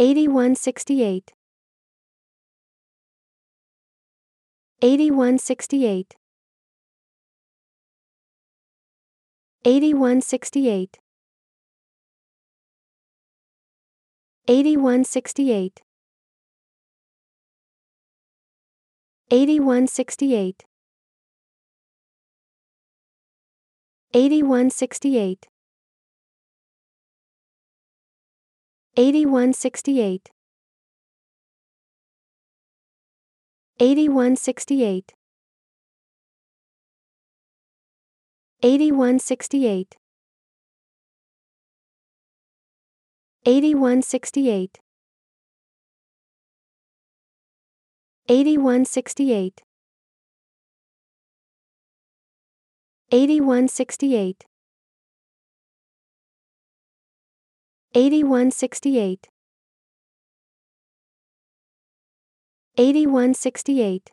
8168 8168 8168 8168 8168 8168 8168 8168 8168 8168 8168 8168 8168 8168